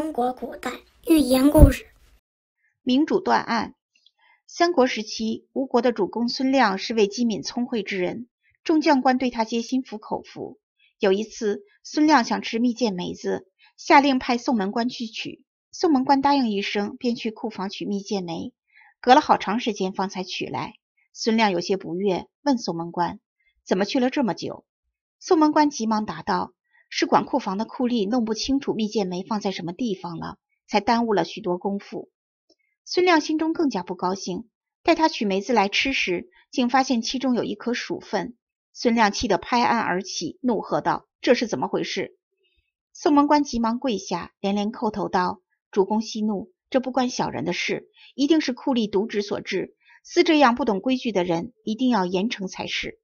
中国古代寓言故事：明主断案。三国时期，吴国的主公孙亮是位机敏聪慧之人，众将官对他皆心服口服。有一次，孙亮想吃蜜饯梅子，下令派宋门官去取。宋门官答应一声，便去库房取蜜饯梅，隔了好长时间方才取来。孙亮有些不悦，问宋门官：“怎么去了这么久？”宋门官急忙答道。是管库房的库吏弄不清楚蜜饯没放在什么地方了，才耽误了许多功夫。孙亮心中更加不高兴。待他取梅子来吃时，竟发现其中有一颗鼠粪。孙亮气得拍案而起，怒喝道：“这是怎么回事？”宋门官急忙跪下，连连叩头道：“主公息怒，这不关小人的事，一定是库吏渎职所致。似这样不懂规矩的人，一定要严惩才是。”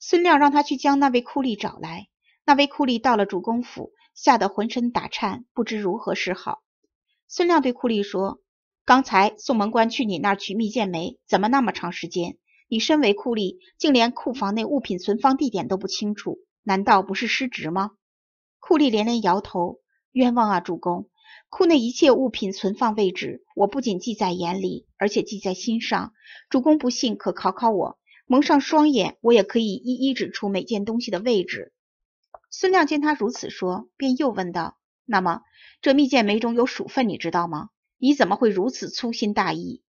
孙亮让他去将那位库吏找来。那威库利到了主公府，吓得浑身打颤，不知如何是好。孙亮对库利说：“刚才送门官去你那儿取蜜饯梅，怎么那么长时间？你身为库吏，竟连库房内物品存放地点都不清楚，难道不是失职吗？”库吏连连摇头：“冤枉啊，主公！库内一切物品存放位置，我不仅记在眼里，而且记在心上。主公不信，可考考我，蒙上双眼，我也可以一一指出每件东西的位置。”孙亮见他如此说，便又问道：“那么这蜜饯梅中有鼠粪，你知道吗？你怎么会如此粗心大意？”“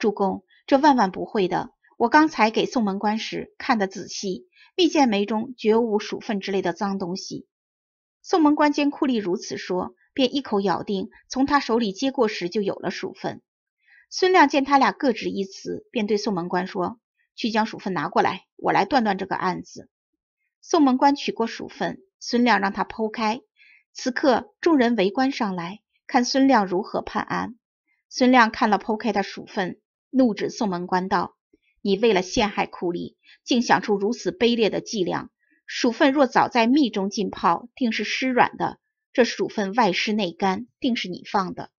主公，这万万不会的。我刚才给宋门官时看得仔细，蜜饯梅中绝无鼠粪之类的脏东西。”宋门官见库吏如此说，便一口咬定从他手里接过时就有了鼠粪。孙亮见他俩各执一词，便对宋门官说：“去将鼠粪拿过来，我来断断这个案子。”宋门官取过鼠粪。孙亮让他剖开，此刻众人围观上来，看孙亮如何判案。孙亮看了剖开的鼠粪，怒指宋门官道：“你为了陷害库里，竟想出如此卑劣的伎俩。鼠粪若早在蜜中浸泡，定是湿软的。这鼠粪外湿内干，定是你放的。”